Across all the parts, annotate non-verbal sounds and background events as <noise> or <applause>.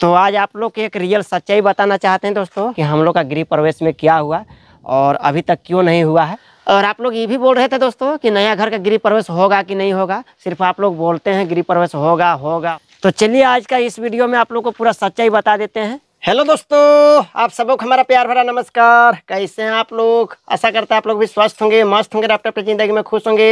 तो आज आप लोग एक रियल सच्चाई बताना चाहते हैं दोस्तों कि हम लोग का गृह प्रवेश में क्या हुआ और अभी तक क्यों नहीं हुआ है और आप लोग ये भी बोल रहे थे दोस्तों कि नया घर का गृह प्रवेश होगा कि नहीं होगा सिर्फ आप लोग बोलते हैं गृह प्रवेश होगा होगा तो चलिए आज का इस वीडियो में आप लोग को पूरा सच्चाई बता देते हैं हेलो दोस्तों आप सबों को हमारा प्यार भरा नमस्कार कैसे हैं आप लोग आशा करते हैं आप लोग भी स्वस्थ होंगे मस्त होंगे आप अपनी ज़िंदगी में खुश होंगे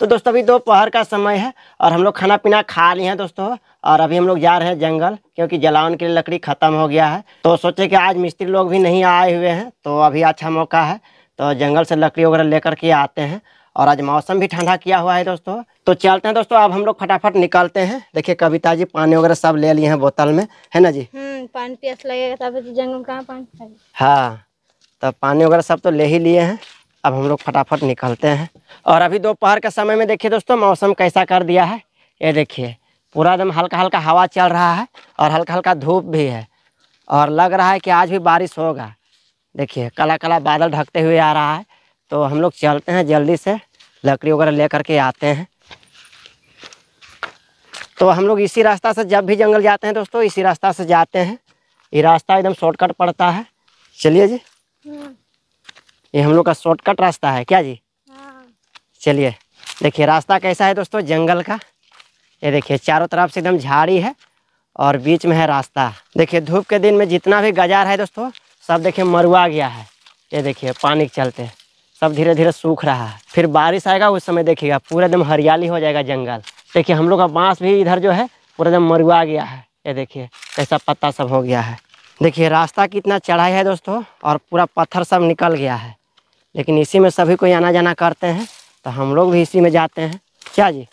तो दोस्तों अभी दोपहर का समय है और हम लोग खाना पीना खा लिए हैं दोस्तों और अभी हम लोग जा रहे हैं जंगल क्योंकि जलावन के लिए लकड़ी ख़त्म हो गया है तो सोचे कि आज मिस्त्री लोग भी नहीं आए हुए हैं तो अभी अच्छा मौका है तो जंगल से लकड़ी वगैरह लेकर के आते हैं और आज मौसम भी ठंडा किया हुआ है दोस्तों तो चलते हैं दोस्तों अब हम लोग फटाफट निकलते हैं देखिए कविता जी पानी वगैरह सब ले लिए हैं बोतल में है ना जी हम्म, पानी प्यास लगेगा तब तो जंगल कहाँ पानी हाँ तो पानी वगैरह सब तो ले ही लिए हैं अब हम लोग फटाफट निकलते हैं और अभी दोपहर के समय में देखिए दोस्तों मौसम कैसा कर दिया है ये देखिए पूरा एकदम हल्का हल्का हवा चल रहा है और हल्का हल्का धूप भी है और लग रहा है कि आज भी बारिश होगा देखिए काला काला बादल ढकते हुए आ रहा है तो हम लोग चलते हैं जल्दी से लकड़ी वगैरह ले करके आते हैं तो हम लोग इसी रास्ता से जब भी जंगल जाते हैं दोस्तों इसी रास्ता से जाते हैं ये रास्ता एकदम शॉर्टकट पड़ता है चलिए जी हम्म। ये हम लोग का शॉर्टकट रास्ता है क्या जी हाँ। चलिए देखिए रास्ता कैसा है दोस्तों जंगल का ये देखिए चारों तरफ से एकदम झाड़ी है और बीच में है रास्ता देखिए धूप के दिन में जितना भी गजार है दोस्तों सब देखिए मरुआ गया है ये देखिए पानी के चलते सब धीरे धीरे सूख रहा है फिर बारिश आएगा उस समय देखिएगा पूरा एकदम हरियाली हो जाएगा जंगल देखिए हम लोग का बाँस भी इधर जो है पूरा एकदम मरुआ गया है ये देखिए कैसा पत्ता सब हो गया है देखिए रास्ता कितना चढ़ाई है दोस्तों और पूरा पत्थर सब निकल गया है लेकिन इसी में सभी कोई आना जाना करते हैं तो हम लोग भी इसी में जाते हैं क्या जी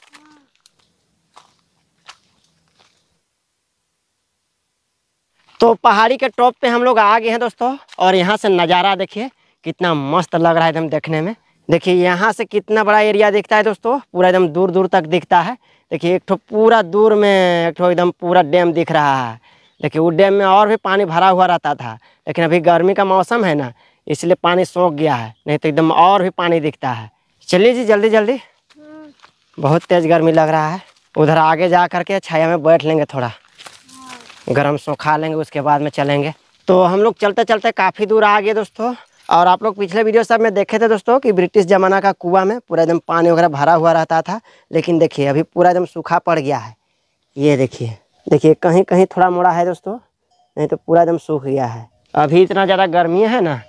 तो पहाड़ी के टॉप पे हम लोग आ गए हैं दोस्तों और यहाँ से नज़ारा देखिए कितना मस्त लग रहा है एकदम देखने में देखिए यहाँ से कितना बड़ा एरिया दिखता है दोस्तों पूरा एकदम दूर दूर तक दिखता है देखिए एक ठो पूरा दूर में एक ठो एकदम पूरा डैम दिख रहा है देखिए वो डैम में और भी पानी भरा हुआ रहता था लेकिन अभी गर्मी का मौसम है ना इसलिए पानी सूख गया है नहीं तो एकदम और भी पानी दिखता है चलिए जी जल्दी जल्दी हाँ। बहुत तेज़ गर्मी लग रहा है उधर आगे जा करके छाया में बैठ लेंगे थोड़ा गर्म सो खा लेंगे उसके बाद में चलेंगे तो हम लोग चलते चलते काफ़ी दूर आ गए दोस्तों और आप लोग पिछले वीडियो सब में देखे थे दोस्तों कि ब्रिटिश ज़माना का कुआं में पूरा एकदम पानी वगैरह भरा हुआ रहता था लेकिन देखिए अभी पूरा एकदम सूखा पड़ गया है ये देखिए देखिए कहीं कहीं थोड़ा मोड़ा है दोस्तों नहीं तो पूरा एकदम सूख गया है अभी इतना ज़्यादा गर्मी है ना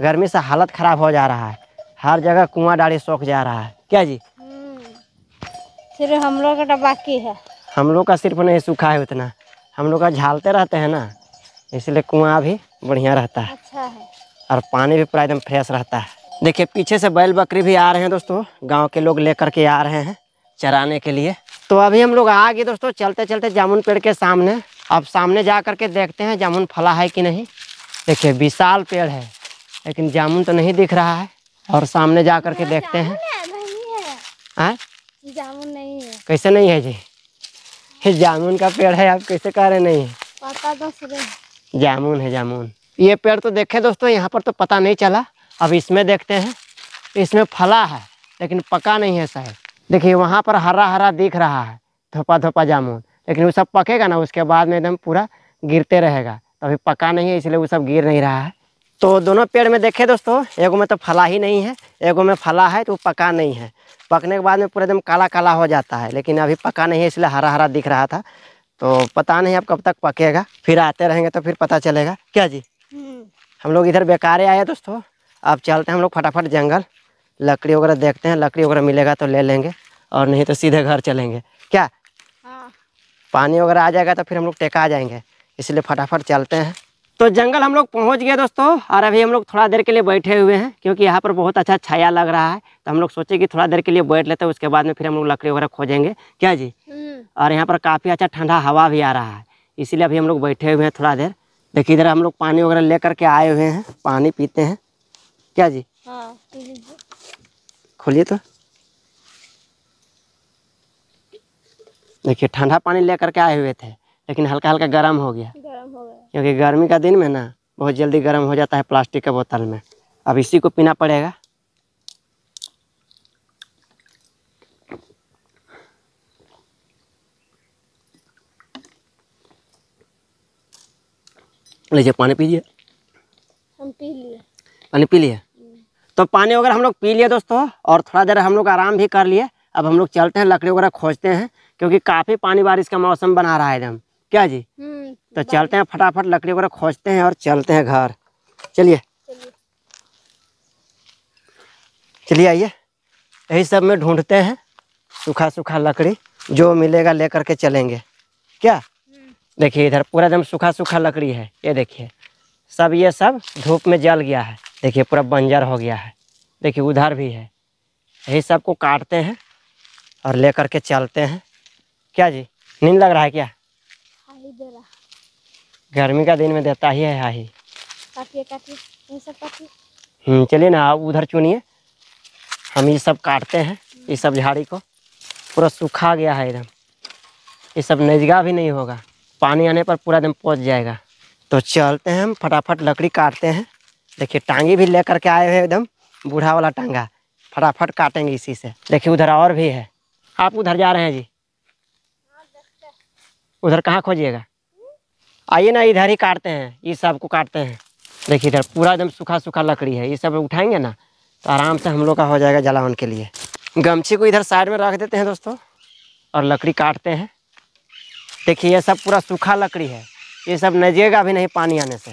गर्मी से हालत ख़राब हो जा रहा है हर जगह कुआं डाली सूख जा रहा है क्या जी हम्म, सिर्फ हम लोग का बाकी है हम लोग का सिर्फ नहीं सूखा है उतना हम लोग झालते रहते हैं ना इसलिए कुआं भी बढ़िया रहता है अच्छा है और पानी भी पूरा एकदम फ्रेश रहता है देखिए पीछे से बैल बकरी भी आ रहे हैं दोस्तों गांव के लोग लेकर के आ रहे हैं चराने के लिए तो अभी हम लोग आ गए दोस्तों चलते चलते जामुन पेड़ के सामने अब सामने जा करके देखते हैं जामुन फला है कि नहीं देखिए विशाल पेड़ है लेकिन जामुन तो नहीं दिख रहा है और सामने जा करके देखते हैं हाँ? जामुन नहीं है कैसे नहीं है जी ये जामुन का पेड़ है आप कैसे कह रहे नहीं पता जामुन है जामुन ये पेड़ तो देखे दोस्तों यहाँ पर तो पता नहीं चला अब इसमें देखते हैं इसमें फला है लेकिन पका नहीं है शायद देखिए वहाँ पर हरा हरा दिख रहा है धोपा धोपा जामुन लेकिन वो सब पकेगा ना उसके बाद में एकदम पूरा गिरते रहेगा तो अभी पका नहीं है इसलिए वो सब गिर नहीं रहा है तो दोनों पेड़ में देखे दोस्तों एगो में तो फला ही नहीं है एगो में फला है तो वो पका नहीं है पकने के बाद में पूरा एकदम काला काला हो जाता है लेकिन अभी पका नहीं है इसलिए हरा हरा दिख रहा था तो पता नहीं अब कब तक पकेगा फिर आते रहेंगे तो फिर पता चलेगा क्या जी हम्म। हम लोग इधर बेकार आए दोस्तों अब चलते हैं हम लोग फटाफट जंगल लकड़ी वगैरह देखते हैं लकड़ी वगैरह मिलेगा तो ले लेंगे और नहीं तो सीधे घर चलेंगे क्या हाँ। पानी वगैरह आ जाएगा तो फिर हम लोग टेका जाएंगे इसलिए फटाफट चलते हैं तो जंगल हम लोग पहुंच गए दोस्तों और अभी हम लोग थोड़ा देर के लिए बैठे हुए हैं क्योंकि यहाँ पर बहुत अच्छा छाया लग रहा है तो हम लोग सोचे कि थोड़ा देर के लिए बैठ लेते हैं उसके बाद में फिर हम लोग लकड़ी वगैरह खोजेंगे क्या जी हम्म। और यहाँ पर काफ़ी अच्छा ठंडा हवा भी आ रहा है इसीलिए अभी हम लोग बैठे हुए हैं थोड़ा देर देखिए इधर हम लोग पानी वगैरह ले करके आए हुए हैं पानी पीते हैं क्या जी हाँ, खोलिए तो देखिए ठंडा पानी ले करके आए हुए थे लेकिन हल्का हल्का गर्म हो गया गर्म हो गया क्योंकि गर्मी का दिन में ना बहुत जल्दी गर्म हो जाता है प्लास्टिक के बोतल में अब इसी को पीना पड़ेगा लीजिए पानी पीजिए हम पी लिए पानी पी लिए तो पानी वगैरह हम लोग पी लिए दोस्तों और थोड़ा देर हम लोग आराम भी कर लिए अब हम लोग चलते हैं लकड़ी वगैरह खोजते हैं क्योंकि काफ़ी पानी बारिश का मौसम बना रहा है एकदम क्या जी हम्म। तो चलते हैं फटाफट लकड़ी वगैरह खोजते हैं और चलते हैं घर चलिए चलिए आइए यही सब में ढूंढते हैं सूखा सूखा लकड़ी जो मिलेगा लेकर के चलेंगे क्या देखिए इधर पूरा एकदम सूखा सूखा लकड़ी है ये देखिए सब ये सब धूप में जल गया है देखिए पूरा बंजर हो गया है देखिए उधर भी है यही सब को काटते हैं और लेकर के चलते हैं क्या जी नींद लग रहा है क्या गर्मी का दिन में देता ही है हाही काटिए हम्म, चलिए ना आप उधर चुनिए हम ये सब काटते हैं ये सब झाड़ी को पूरा सूखा गया है एकदम ये सब नजगा भी नहीं होगा पानी आने पर पूरा एकदम पहुँच जाएगा तो चलते हैं हम फटाफट लकड़ी काटते हैं देखिए टांगी भी लेकर के आए हुए एकदम बूढ़ा वाला टांगा फटाफट काटेंगे इसी से देखिए उधर और भी है आप उधर जा रहे हैं जी हाँ, उधर कहाँ खोजिएगा आइए ना इधर ही काटते हैं ये सब को काटते हैं देखिए इधर पूरा एकदम सूखा सूखा लकड़ी है ये सब उठाएंगे ना तो आराम से हम लोग का हो जाएगा जलावन के लिए गमछी को इधर साइड में रख देते हैं दोस्तों और लकड़ी काटते हैं देखिए ये सब पूरा सूखा लकड़ी है ये सब नजिएगा भी नहीं पानी आने से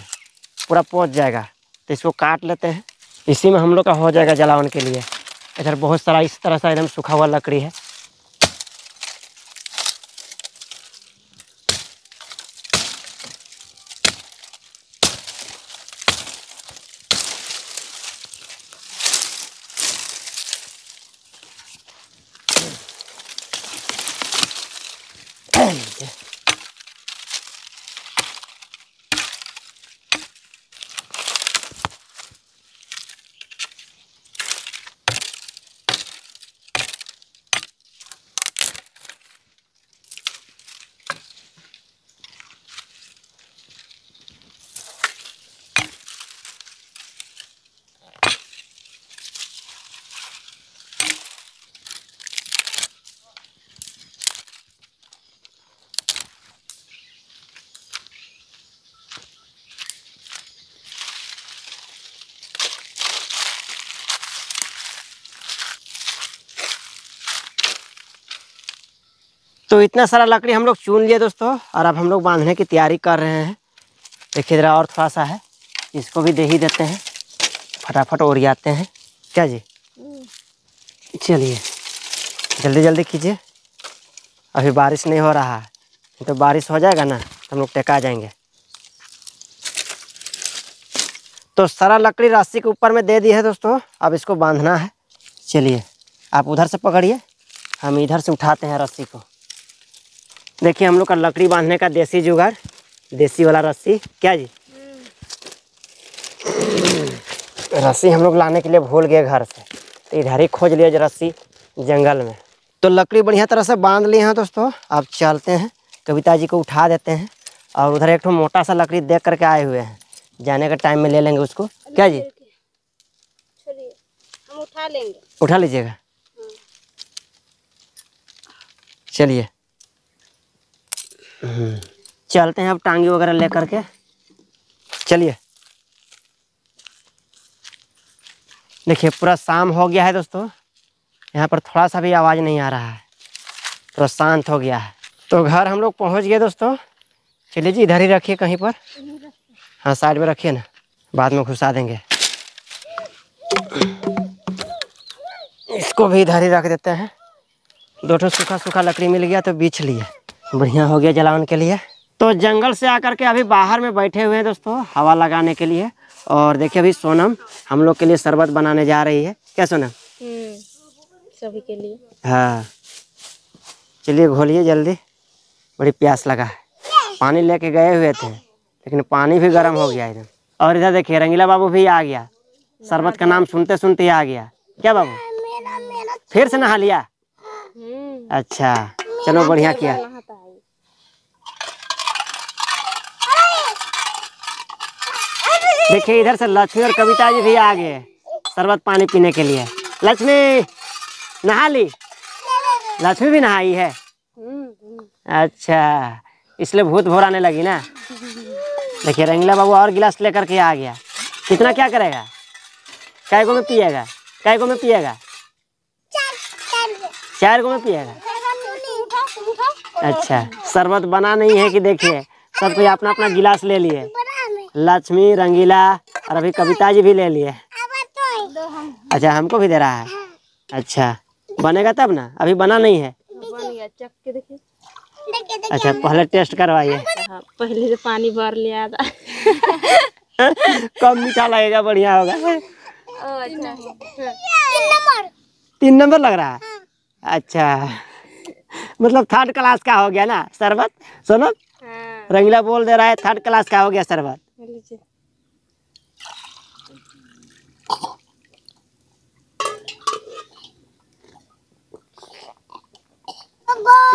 पूरा पहुँच जाएगा तो इसको काट लेते हैं इसी में हम लोग का हो जाएगा जलावन के लिए इधर बहुत सारा इस तरह से एकदम सूखा हुआ लकड़ी है तो इतना सारा लकड़ी हम लोग चुन लिए दोस्तों और अब हम लोग बांधने की तैयारी कर रहे हैं देखिए जरा और थोड़ा सा है इसको भी दे ही देते हैं फटाफट आते हैं क्या जी चलिए जल्दी जल्दी कीजिए अभी बारिश नहीं हो रहा है तो बारिश हो जाएगा ना तो हम लोग टेका जाएंगे तो सारा लकड़ी रास्ते के ऊपर में दे दी है दोस्तों अब इसको बांधना है चलिए आप उधर से पकड़िए हम इधर से उठाते हैं रस्सी को देखिए हम लोग का लकड़ी बांधने का देसी जुगाड़ देसी वाला रस्सी क्या जी रस्सी हम लोग लाने के लिए भूल गए घर से तो इधर ही खोज लिया रस्सी जंगल में तो लकड़ी बढ़िया तरह से बांध लिए हैं दोस्तों अब चलते हैं कविता जी को उठा देते हैं और उधर एक ठो मोटा सा लकड़ी देख करके आए हुए हैं जाने का टाइम में ले लेंगे उसको क्या जी हम उठा लेंगे उठा लीजिएगा हाँ। चलिए चलते हैं अब टांगी वगैरह ले करके चलिए देखिए पूरा शाम हो गया है दोस्तों यहाँ पर थोड़ा सा भी आवाज़ नहीं आ रहा है पूरा शांत हो गया है तो घर हम लोग पहुँच गए दोस्तों चलिए जी इधर ही रखिए कहीं पर हाँ साइड में रखिए ना बाद में घुसा देंगे इसको भी इधर ही रख देते हैं दो सूखा सूखा लकड़ी मिल गया तो बीछ लिए बढ़िया हो गया जलावन के लिए तो जंगल से आकर के अभी बाहर में बैठे हुए हैं दोस्तों हवा लगाने के लिए और देखिए अभी सोनम हम लोग के लिए शरबत बनाने जा रही है क्या सोनम हम्म, सभी के लिए हाँ चलिए घोलिए जल्दी बड़ी प्यास लगा है पानी लेके गए हुए थे लेकिन पानी भी गर्म हो गया इधर और इधर देखिए रंगीला बाबू भी आ गया शरबत का नाम सुनते सुनते आ गया क्या बाबू फिर से नहा लिया हम्म। अच्छा चलो बढ़िया किया देखिए इधर से लक्ष्मी और कविता जी भी आ गए शरबत पानी पीने के लिए लक्ष्मी नहा ली लक्ष्मी भी नहाई है अच्छा इसलिए भूत भोराने लगी ना देखिए रंगीला बाबू और गिलास लेकर के आ गया कितना क्या करेगा कै गो में पिएगा कै गो में पिएगा चार गो में पिएगा अच्छा शरबत बना नहीं है कि देखिए सब कोई अपना अपना गिलास ले लिए लक्ष्मी रंगीला और अभी कविता जी भी ले लिए अच्छा हमको भी दे रहा है अच्छा बनेगा तब ना अभी बना नहीं है अच्छा पहले टेस्ट करवाइए हाँ, पहले से पानी भर लिया था कम मीठा लगेगा बढ़िया होगा तीन नंबर लग रहा है अच्छा मतलब थर्ड क्लास का हो गया ना शरबत सुनो हाँ। रंगीला बोल दे रहा है थर्ड क्लास का हो गया शरबत लीजिए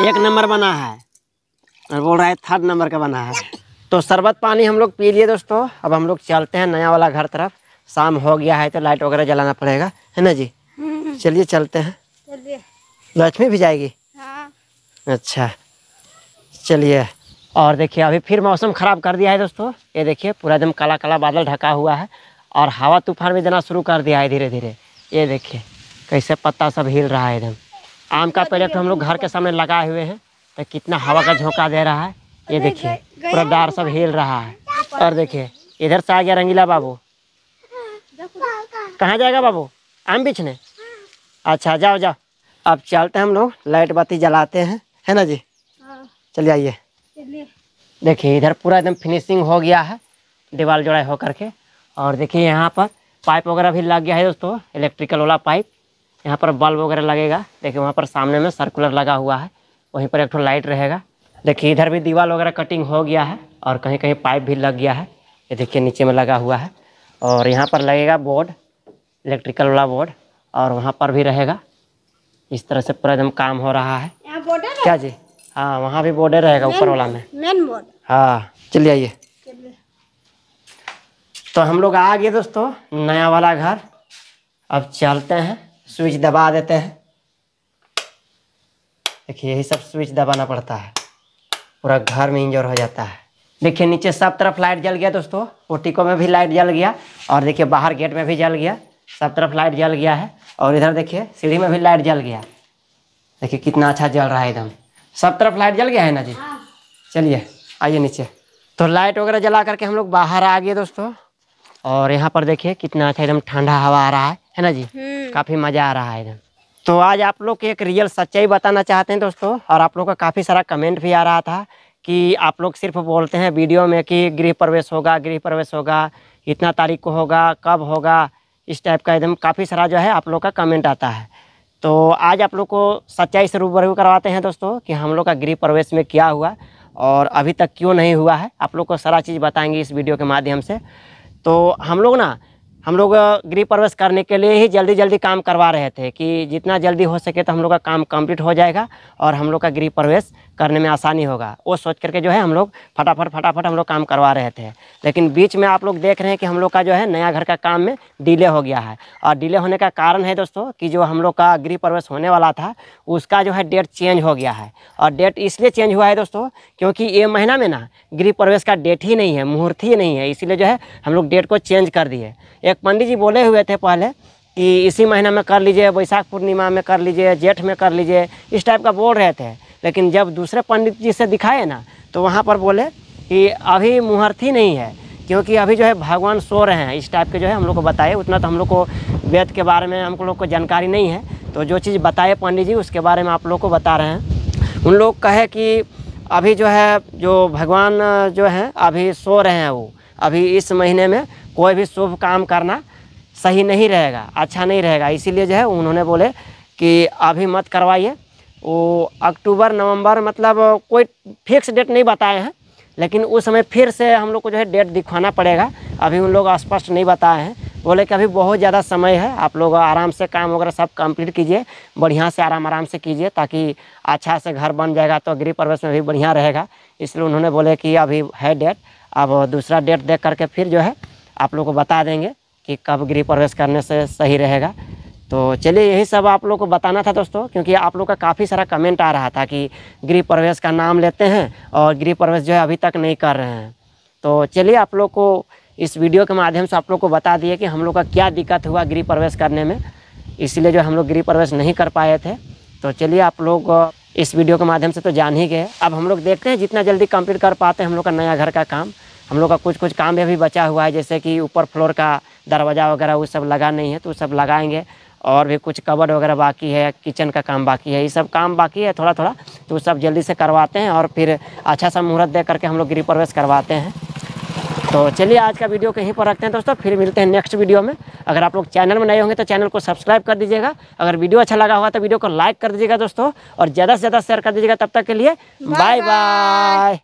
एक नंबर बना है और बोल रहा है थर्ड नंबर का बना है तो शरबत पानी हम लोग पी लिए दोस्तों अब हम लोग चलते हैं नया वाला घर तरफ शाम हो गया है तो लाइट वगैरह जलाना पड़ेगा है ना जी <laughs> चलिए चलते हैं चलिए लक्ष्मी भी जाएगी हाँ। अच्छा चलिए और देखिए अभी फिर मौसम ख़राब कर दिया है दोस्तों ये देखिए पूरा एकदम काला काला बादल ढका हुआ है और हवा तूफान भी देना शुरू कर दिया है धीरे धीरे ये देखिए कैसे पत्ता सब हिल रहा है एकदम आम का पेड़ तो हम लोग घर के सामने लगाए हुए हैं तो कितना हवा का झोंका दे रहा है ये देखिए पूरा डार सब हिल रहा है और देखिए इधर से आ गया रंगीला बाबू कहाँ जाएगा बाबू आम बेचने अच्छा जाओ जाओ अब चलते हैं हम लोग लाइट बत्ती जलाते हैं है ना जी हाँ। चलिए आइए देखिए इधर पूरा एकदम फिनिशिंग हो गया है दीवार जोड़ाई होकर के और देखिए यहाँ पर पाइप वगैरह भी लग गया है दोस्तों इलेक्ट्रिकल वाला पाइप यहाँ पर बल्ब वगैरह लगेगा देखिए वहाँ पर सामने में सर्कुलर लगा हुआ है वहीं पर एक लाइट रहेगा देखिए इधर भी दीवार वगैरह कटिंग हो गया है और कहीं कहीं पाइप भी लग गया है ये देखिए नीचे में लगा हुआ है और यहाँ पर लगेगा बोर्ड इलेक्ट्रिकल वाला बोर्ड और वहाँ पर भी रहेगा इस तरह से पूरा एकदम काम हो रहा है क्या जी हाँ वहाँ भी बॉर्डर रहेगा ऊपर वाला में मेन बोर्ड हाँ चलिए आइए तो हम लोग आ गए दोस्तों नया वाला घर अब चलते हैं स्विच दबा देते हैं देखिए यही सब स्विच दबाना पड़ता है पूरा घर में इंजोर हो जाता है देखिए नीचे सब तरफ लाइट जल गया दोस्तों पोटिको में भी लाइट जल गया और देखिए बाहर गेट में भी जल गया सब तरफ लाइट जल गया है और इधर देखिए सीढ़ी में भी लाइट जल गया देखिए कितना अच्छा जल रहा है एकदम सब तरफ लाइट जल गया है ना जी हाँ। चलिए आइए नीचे तो लाइट वगैरह जला करके हम लोग बाहर आ गए दोस्तों और यहाँ पर देखिए कितना अच्छा एकदम ठंडा हवा आ रहा है है ना जी हम्म। काफ़ी मज़ा आ रहा है एकदम तो आज आप लोग एक रियल सच्चाई बताना चाहते हैं दोस्तों और आप लोग का काफ़ी सारा कमेंट भी आ रहा था कि आप लोग सिर्फ बोलते हैं वीडियो में कि गृह प्रवेश होगा गृह प्रवेश होगा इतना तारीख को होगा कब होगा इस टाइप का एकदम काफ़ी सारा जो है आप लोग का कमेंट आता है तो आज आप लोग को सच्चाई से रूबरू करवाते हैं दोस्तों कि हम लोग का गृह प्रवेश में क्या हुआ और अभी तक क्यों नहीं हुआ है आप लोग को सारा चीज़ बताएंगे इस वीडियो के माध्यम से तो हम लोग ना हम लोग गृह प्रवेश करने के लिए ही जल्दी जल्दी काम करवा रहे थे कि जितना जल्दी हो सके तो हम लोग का काम कंप्लीट हो जाएगा और हम लोग का गृह प्रवेश करने में आसानी होगा वो सोच करके जो है हम लोग फटाफट फटाफट हम लोग काम करवा रहे थे लेकिन बीच में आप लोग देख रहे हैं कि हम लोग का जो है नया घर का काम में डिले हो गया है और डिले होने का कारण है दोस्तों कि जो हम लोग का गृह प्रवेश होने वाला था उसका जो है डेट चेंज हो गया है और डेट इसलिए चेंज हुआ है दोस्तों क्योंकि ये महीना में ना गृह प्रवेश का डेट ही नहीं है मुहूर्त ही नहीं है इसीलिए जो है हम लोग डेट को चेंज कर दिए एक पंडित जी बोले हुए थे पहले कि इसी महीना में कर लीजिए वैशाख पूर्णिमा में कर लीजिए जेठ में कर लीजिए इस टाइप का बोल रहे थे लेकिन जब दूसरे पंडित जी से दिखाए ना तो वहाँ पर बोले कि अभी मुहूर्त ही नहीं है क्योंकि अभी जो है भगवान सो रहे हैं इस टाइप के जो है हम लोग को बताए उतना तो हम लोग को वेद के बारे में हम लोग को जानकारी नहीं है तो जो चीज़ बताए पंडित जी उसके बारे में आप लोग को बता रहे हैं उन लोग कहे कि अभी जो है जो भगवान जो है अभी सो रहे हैं वो अभी इस महीने में कोई भी शुभ काम करना सही नहीं रहेगा अच्छा नहीं रहेगा इसीलिए जो है उन्होंने बोले कि अभी मत करवाइए वो अक्टूबर नवंबर मतलब कोई फिक्स डेट नहीं बताए हैं लेकिन उस समय फिर से हम लोग को जो है डेट दिखाना पड़ेगा अभी उन लोग स्पष्ट नहीं बताए हैं बोले कि अभी बहुत ज़्यादा समय है आप लोग आराम से काम वगैरह सब कंप्लीट कीजिए बढ़िया से आराम आराम से कीजिए ताकि अच्छा से घर बन जाएगा तो गृह प्रवेश में भी बढ़िया रहेगा इसलिए उन्होंने बोले कि अभी है डेट अब दूसरा डेट देख करके फिर जो है आप लोग को बता देंगे कि कब गृह प्रवेश करने से सही रहेगा तो चलिए यही सब आप लोग को बताना था दोस्तों क्योंकि आप लोग का काफ़ी सारा कमेंट आ रहा था कि गृह प्रवेश का नाम लेते हैं और गृह प्रवेश जो है अभी तक नहीं कर रहे हैं तो चलिए आप लोग को इस वीडियो के माध्यम से आप लोग को बता दिए कि हम लोग का क्या दिक्कत हुआ गृह प्रवेश करने में इसलिए जो हम लोग गृह प्रवेश नहीं कर पाए थे तो चलिए आप लोग इस वीडियो के माध्यम से तो जान ही गए अब हम लोग देखते हैं जितना जल्दी कंप्लीट कर पाते हैं हम लोग का नया घर का काम हम लोग का कुछ कुछ काम भी अभी बचा हुआ है जैसे कि ऊपर फ्लोर का दरवाज़ा वगैरह वो सब लगा नहीं है तो सब लगाएंगे और भी कुछ कवर वगैरह बाकी है किचन का काम बाकी है ये सब काम बाकी है थोड़ा थोड़ा तो सब जल्दी से करवाते हैं और फिर अच्छा सा मुहूर्त दे करके हम लोग गृह प्रवेश करवाते हैं तो चलिए आज का वीडियो कहीं पर रखते हैं दोस्तों फिर मिलते हैं नेक्स्ट वीडियो में अगर आप लोग चैनल में नए होंगे तो चैनल को सब्सक्राइब कर दीजिएगा अगर वीडियो अच्छा लगा होगा तो वीडियो को लाइक कर दीजिएगा दोस्तों और ज़्यादा से ज़्यादा शेयर कर दीजिएगा तब तक के लिए बाय बाय